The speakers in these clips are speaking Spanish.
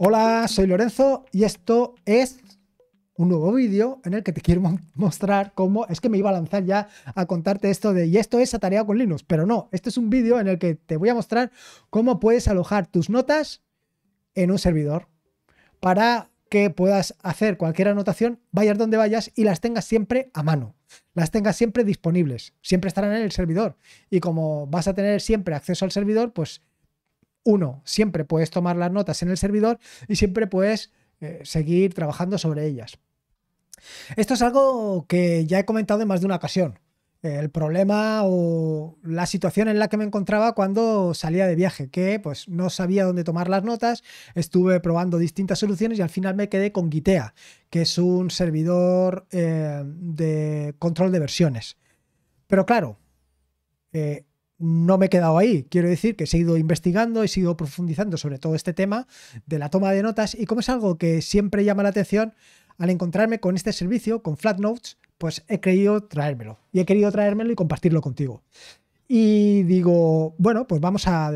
Hola, soy Lorenzo y esto es un nuevo vídeo en el que te quiero mostrar cómo es que me iba a lanzar ya a contarte esto de y esto es atareado con Linux, pero no, este es un vídeo en el que te voy a mostrar cómo puedes alojar tus notas en un servidor para que puedas hacer cualquier anotación, vayas donde vayas y las tengas siempre a mano, las tengas siempre disponibles, siempre estarán en el servidor y como vas a tener siempre acceso al servidor, pues uno, siempre puedes tomar las notas en el servidor y siempre puedes eh, seguir trabajando sobre ellas. Esto es algo que ya he comentado en más de una ocasión. El problema o la situación en la que me encontraba cuando salía de viaje, que pues no sabía dónde tomar las notas, estuve probando distintas soluciones y al final me quedé con Gitea, que es un servidor eh, de control de versiones. Pero claro, eh, no me he quedado ahí. Quiero decir que he seguido investigando, he seguido profundizando sobre todo este tema de la toma de notas y como es algo que siempre llama la atención, al encontrarme con este servicio, con Flatnotes, pues he querido traérmelo. Y he querido traérmelo y compartirlo contigo. Y digo, bueno, pues vamos a,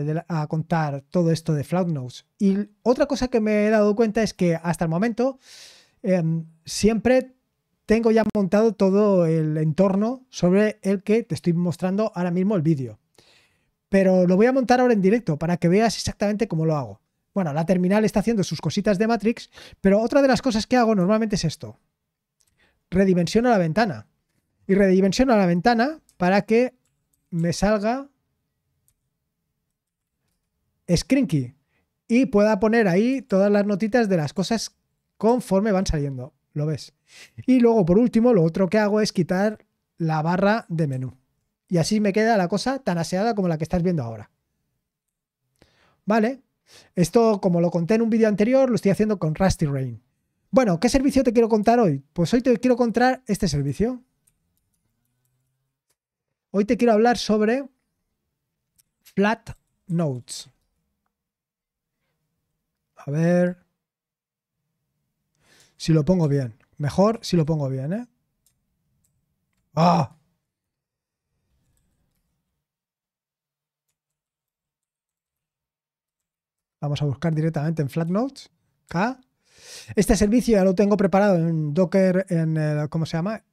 contar todo esto de Flatnotes. Y otra cosa que me he dado cuenta es que hasta el momento em, siempre tengo ya montado todo el entorno sobre el que te estoy mostrando ahora mismo el vídeo pero lo voy a montar ahora en directo para que veas exactamente cómo lo hago. Bueno, la terminal está haciendo sus cositas de Matrix, pero otra de las cosas que hago normalmente es esto. Redimensiono la ventana. Y redimensiono la ventana para que me salga Scrinky y pueda poner ahí todas las notitas de las cosas conforme van saliendo. ¿Lo ves? Y luego, por último, lo otro que hago es quitar la barra de menú. Y así me queda la cosa tan aseada como la que estás viendo ahora. ¿Vale? Esto, como lo conté en un vídeo anterior, lo estoy haciendo con Rusty Rain. Bueno, ¿qué servicio te quiero contar hoy? Pues hoy te quiero contar este servicio. Hoy te quiero hablar sobre Flat Notes. A ver. Si lo pongo bien. Mejor si lo pongo bien, ¿eh? ¡Ah! Vamos a buscar directamente en Flatnotes. Este servicio ya lo tengo preparado en Docker, en ¿cómo se llama?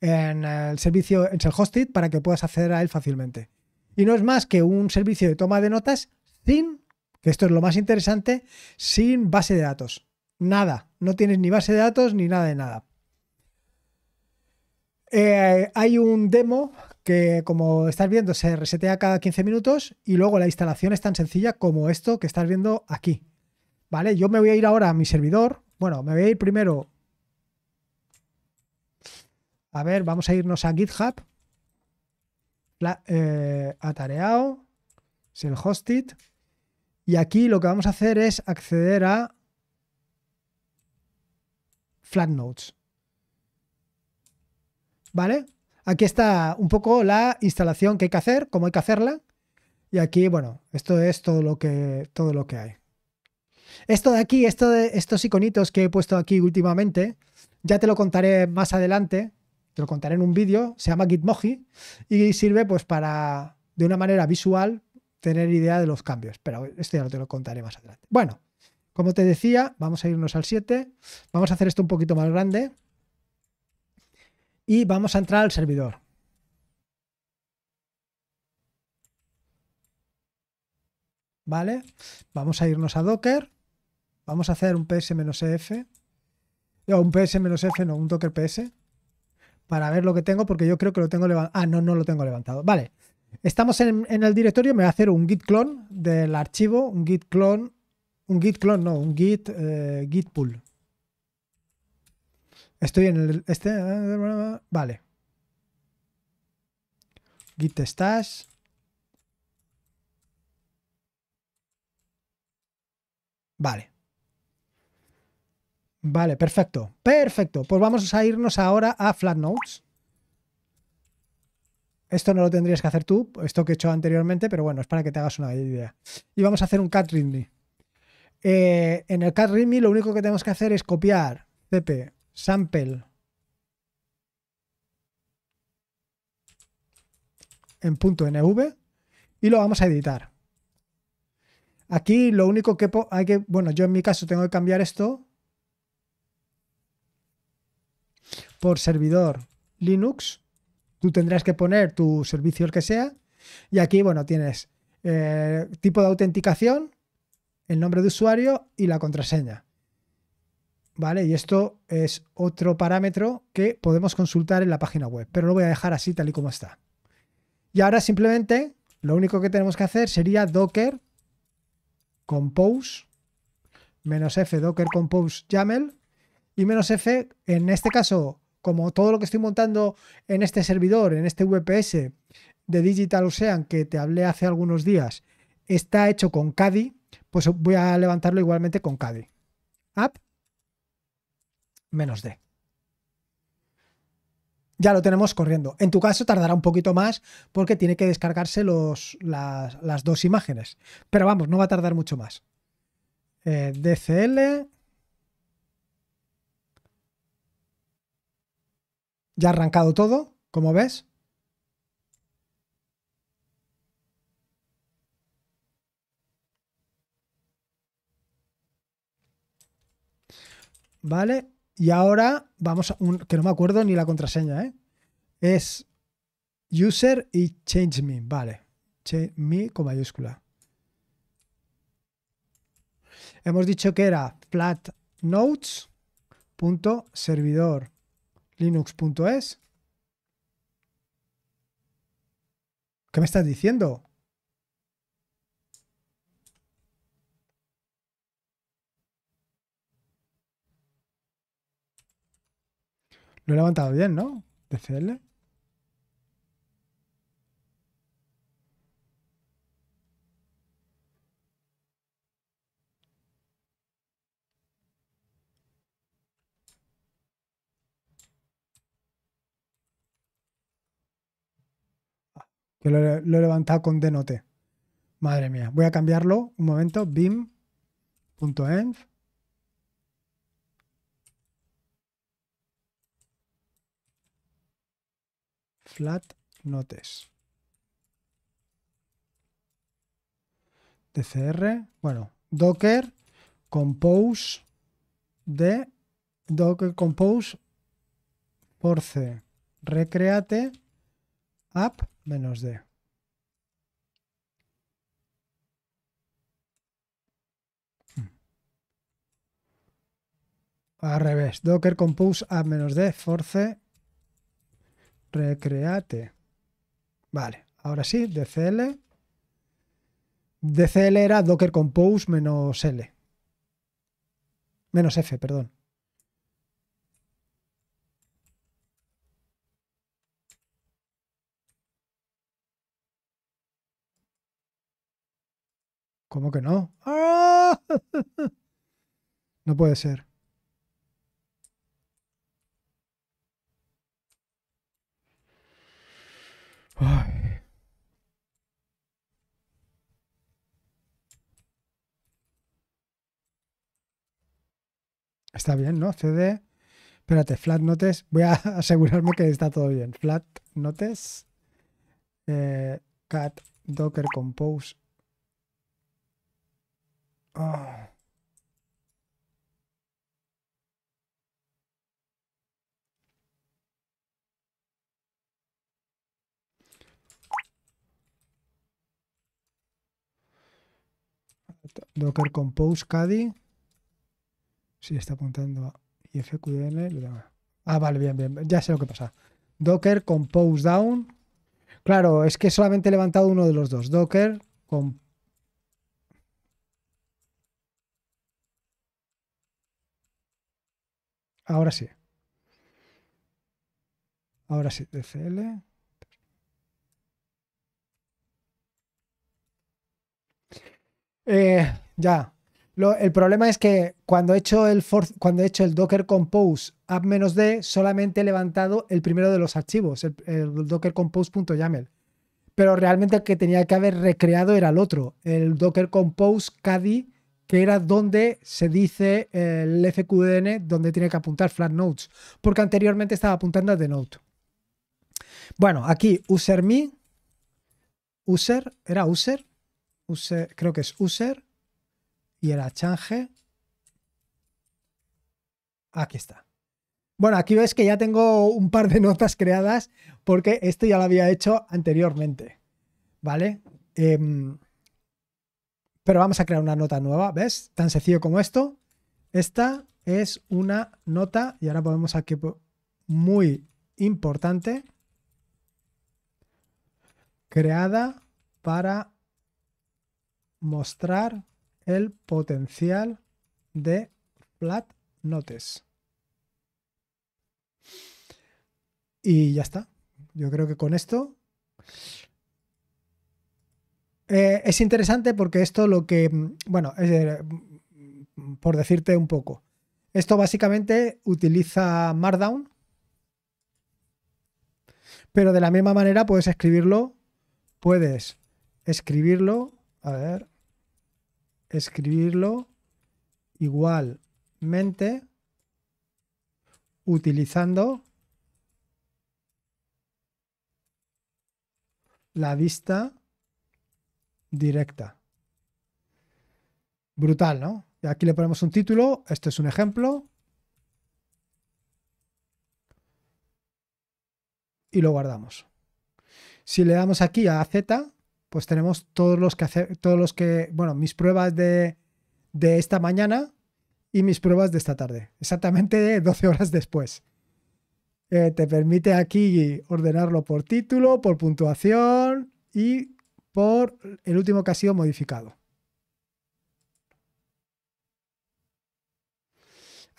En el servicio, en el hosted, para que puedas acceder a él fácilmente. Y no es más que un servicio de toma de notas sin, que esto es lo más interesante, sin base de datos. Nada. No tienes ni base de datos ni nada de nada. Eh, hay un demo que como estás viendo se resetea cada 15 minutos y luego la instalación es tan sencilla como esto que estás viendo aquí. ¿Vale? Yo me voy a ir ahora a mi servidor. Bueno, me voy a ir primero. A ver, vamos a irnos a GitHub. La, eh, atareado. Es el hosted. Y aquí lo que vamos a hacer es acceder a Flatnotes. ¿Vale? Aquí está un poco la instalación que hay que hacer, cómo hay que hacerla. Y aquí, bueno, esto es todo lo que, todo lo que hay. Esto de aquí, esto de estos iconitos que he puesto aquí últimamente, ya te lo contaré más adelante, te lo contaré en un vídeo, se llama Gitmoji y sirve pues para, de una manera visual, tener idea de los cambios, pero esto ya no te lo contaré más adelante. Bueno, como te decía, vamos a irnos al 7, vamos a hacer esto un poquito más grande, y vamos a entrar al servidor. ¿Vale? Vamos a irnos a Docker. Vamos a hacer un PS-F. o un PS-F, no, un Docker PS. Para ver lo que tengo, porque yo creo que lo tengo levantado. Ah, no, no lo tengo levantado. Vale. Estamos en, el directorio. Me voy a hacer un git clone del archivo. Un git clone. Un git clone, no, un git, eh, git pull. Estoy en el. Este. Eh, eh, eh, vale. Git stash. Vale. Vale, perfecto. Perfecto. Pues vamos a irnos ahora a Flatnotes. Esto no lo tendrías que hacer tú, esto que he hecho anteriormente, pero bueno, es para que te hagas una idea. Y vamos a hacer un cat readme. en el cat readme lo único que tenemos que hacer es copiar cp sample en punto .nv y lo vamos a editar. Aquí lo único que hay que, bueno, yo en mi caso tengo que cambiar esto por servidor Linux. Tú tendrás que poner tu servicio el que sea. Y aquí, bueno, tienes eh, tipo de autenticación, el nombre de usuario y la contraseña. ¿vale? Y esto es otro parámetro que podemos consultar en la página web, pero lo voy a dejar así tal y como está. Y ahora simplemente lo único que tenemos que hacer sería docker compose menos f docker compose YAML y menos f, en este caso, como todo lo que estoy montando en este servidor, en este VPS de Digital Ocean que te hablé hace algunos días, está hecho con Kadi, pues voy a levantarlo igualmente con Kadi. App menos D. Ya lo tenemos corriendo. En tu caso tardará un poquito más porque tiene que descargarse los, las, dos imágenes. Pero vamos, no va a tardar mucho más. Eh, DCL. Ya ha arrancado todo, como ves. Vale. Y ahora vamos a un que no me acuerdo ni la contraseña, ¿eh? Es user y change me, vale. Change me con mayúscula. Hemos dicho que era flatnotes.servidorlinux.es. ¿Qué me estás diciendo? Lo he levantado bien, ¿no? DCL. que lo, he levantado con denote. Madre mía, voy a cambiarlo un momento, bim.env flat notes. DCR, bueno, Docker Compose de Docker Compose Force Recreate app menos D. Hmm. Al revés, Docker Compose app menos D, Force Recreate. Vale, ahora sí, DCL. DCL era Docker Compose menos L. Menos F, perdón. ¿Cómo que no? ¡Ah! No puede ser. Está bien, ¿no? CD. Espérate, flat notes. Voy a asegurarme que está todo bien. Flat notes. Eh, cat docker compose. Ah. Docker Compose Caddy. si está apuntando a IFQDN. Ah, vale, bien, bien. Ya sé lo que pasa. Docker Compose Down. Claro, es que solamente he levantado uno de los dos. Docker con Ahora sí. Ahora sí, DCL. Eh, ya. el problema es que cuando he, hecho el cuando he hecho el Docker Compose app-d, solamente he levantado el primero de los archivos, el, Docker Compose.yaml. Pero realmente el que tenía que haber recreado era el otro, el Docker Compose CADI, que era donde se dice eh, el FQDN, donde tiene que apuntar flat notes, porque anteriormente estaba apuntando a denote Bueno, aquí user me, user, era user, creo que es user y el change. Aquí está. Bueno, aquí ves que ya tengo un par de notas creadas porque esto ya lo había hecho anteriormente, ¿vale? Em, pero vamos a crear una nota nueva, ¿ves? Tan sencillo como esto. Esta es una nota y ahora ponemos aquí muy importante creada para mostrar el potencial de flat notes. Y ya está. Yo creo que con esto eh, es interesante porque esto lo que, bueno, es, por decirte un poco, esto básicamente utiliza Markdown, pero de la misma manera puedes escribirlo, puedes escribirlo, a ver, escribirlo igualmente utilizando la vista directa. Brutal, ¿no? Y aquí le ponemos un título, este es un ejemplo. Y lo guardamos. Si le damos aquí a Z, pues tenemos todos los que hacer, todos los que, bueno, mis pruebas de, de esta mañana y mis pruebas de esta tarde, exactamente 12 horas después. Eh, te permite aquí ordenarlo por título, por puntuación y por el último que ha sido modificado.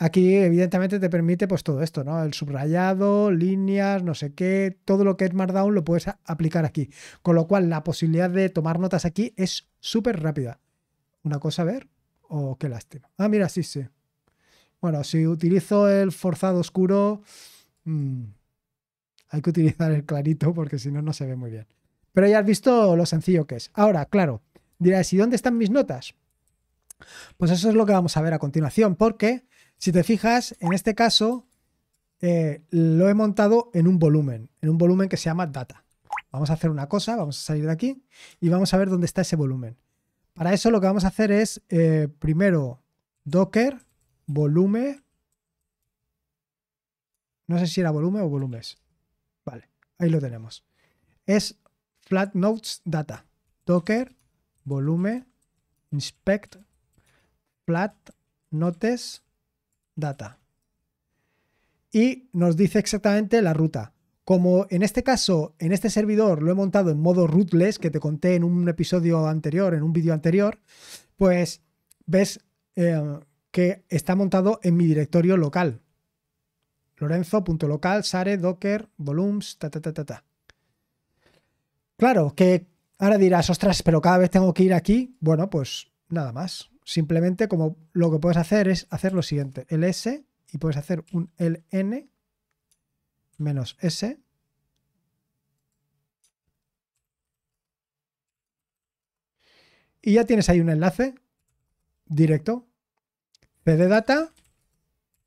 Aquí, evidentemente, te permite pues todo esto, ¿no? El subrayado, líneas, no sé qué, todo lo que es Markdown lo puedes aplicar aquí. Con lo cual, la posibilidad de tomar notas aquí es súper rápida. Una cosa a ver, o qué lástima. Ah, mira, sí, sí. Bueno, si utilizo el forzado oscuro, mm, hay que utilizar el clarito porque si no, no se ve muy bien. Pero ya has visto lo sencillo que es. Ahora, claro, dirás, ¿y dónde están mis notas? Pues eso es lo que vamos a ver a continuación, porque si te fijas, en este caso eh, lo he montado en un volumen, en un volumen que se llama data. Vamos a hacer una cosa, vamos a salir de aquí y vamos a ver dónde está ese volumen. Para eso lo que vamos a hacer es eh, primero docker volumen. No sé si era volumen o volúmenes. Vale, ahí lo tenemos. Es flat notes data. Docker volumen inspect flat notes data. Y nos dice exactamente la ruta. Como en este caso, en este servidor lo he montado en modo rootless, que te conté en un episodio anterior, en un vídeo anterior, pues ves eh, que está montado en mi directorio local. Lorenzo.local, sare, docker, volumes, ta, ta, ta, ta. Claro, que ahora dirás, ostras, pero cada vez tengo que ir aquí. Bueno, pues nada más. Simplemente como lo que puedes hacer es hacer lo siguiente, ls y puedes hacer un ln menos s y ya tienes ahí un enlace directo data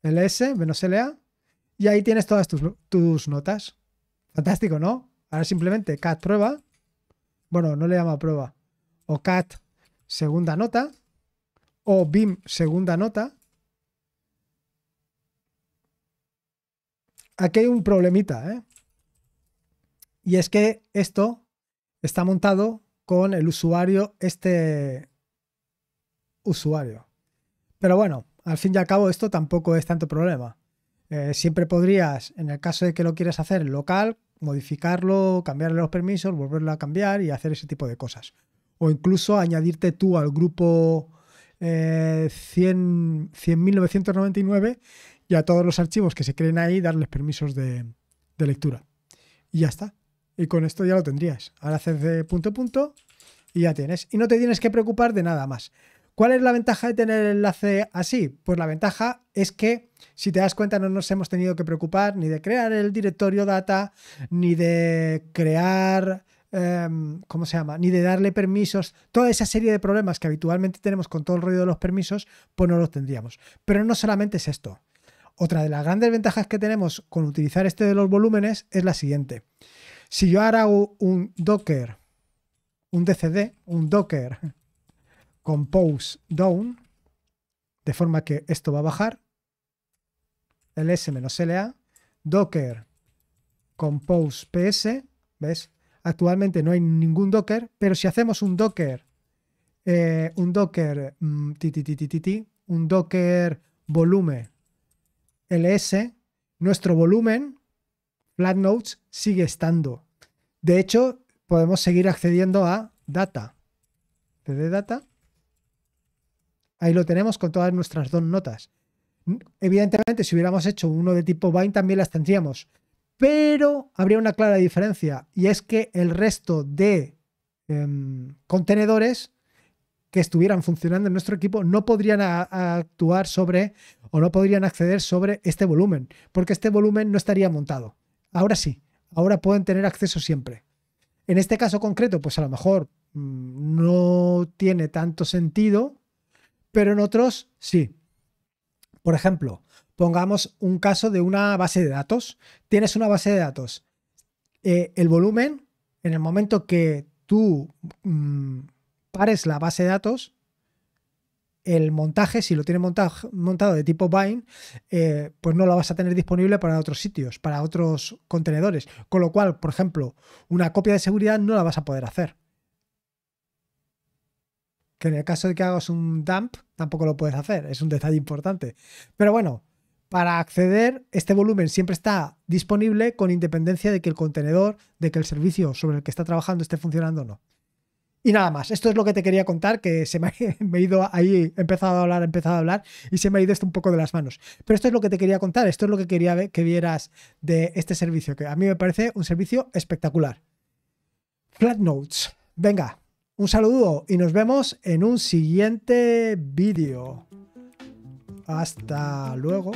ls menos la y ahí tienes todas tus, tus notas. Fantástico, ¿no? Ahora simplemente cat prueba. Bueno, no le llama prueba. O cat segunda nota o BIM segunda nota. Aquí hay un problemita, ¿eh? Y es que esto está montado con el usuario, este usuario. Pero bueno, al fin y al cabo esto tampoco es tanto problema. Eh, siempre podrías, en el caso de que lo quieras hacer local, modificarlo, cambiarle los permisos, volverlo a cambiar y hacer ese tipo de cosas. O incluso añadirte tú al grupo 100.999 eh, y a todos los archivos que se creen ahí darles permisos de, lectura. Y ya está. Y con esto ya lo tendrías. Ahora haces de punto punto y ya tienes. Y no te tienes que preocupar de nada más. ¿Cuál es la ventaja de tener el enlace así? Pues la ventaja es que, si te das cuenta, no nos hemos tenido que preocupar ni de crear el directorio data, ni de crear Em, ¿cómo se llama? Ni de darle permisos. Toda esa serie de problemas que habitualmente tenemos con todo el rollo de los permisos, pues no los tendríamos. Pero no solamente es esto. Otra de las grandes ventajas que tenemos con utilizar este de los volúmenes es la siguiente. Si yo ahora hago un Docker, un DCD, un Docker compose down, de forma que esto va a bajar, el ls-la, docker compose ps, ¿ves? Actualmente no hay ningún Docker, pero si hacemos un Docker, eh, un Docker, mm, un Docker volumen ls, nuestro volumen, flat notes, sigue estando. De hecho, podemos seguir accediendo a data. de data. Ahí lo tenemos con todas nuestras dos notas. Evidentemente, si hubiéramos hecho uno de tipo bind, también las tendríamos pero habría una clara diferencia y es que el resto de em, contenedores que estuvieran funcionando en nuestro equipo no podrían actuar sobre o no podrían acceder sobre este volumen, porque este volumen no estaría montado. Ahora sí, ahora pueden tener acceso siempre. En este caso concreto, pues a lo mejor mm, no tiene tanto sentido, pero en otros sí. Por ejemplo, pongamos un caso de una base de datos. Tienes una base de datos. Eh, el volumen, en el momento que tú mm, pares la base de datos, el montaje, si lo tienes montado de tipo bind, eh, pues no lo vas a tener disponible para otros sitios, para otros contenedores. Con lo cual, por ejemplo, una copia de seguridad no la vas a poder hacer. Que en el caso de que hagas un dump, tampoco lo puedes hacer. Es un detalle importante. Pero bueno, para acceder, este volumen siempre está disponible con independencia de que el contenedor, de que el servicio sobre el que está trabajando esté funcionando o no. Y nada más, esto es lo que te quería contar, que se me, ha ido ahí, he empezado a hablar, empezado a hablar y se me ha ido esto un poco de las manos. Pero esto es lo que te quería contar, esto es lo que quería que vieras de este servicio, que a mí me parece un servicio espectacular. FlatNotes Venga, un saludo y nos vemos en un siguiente vídeo. Hasta luego.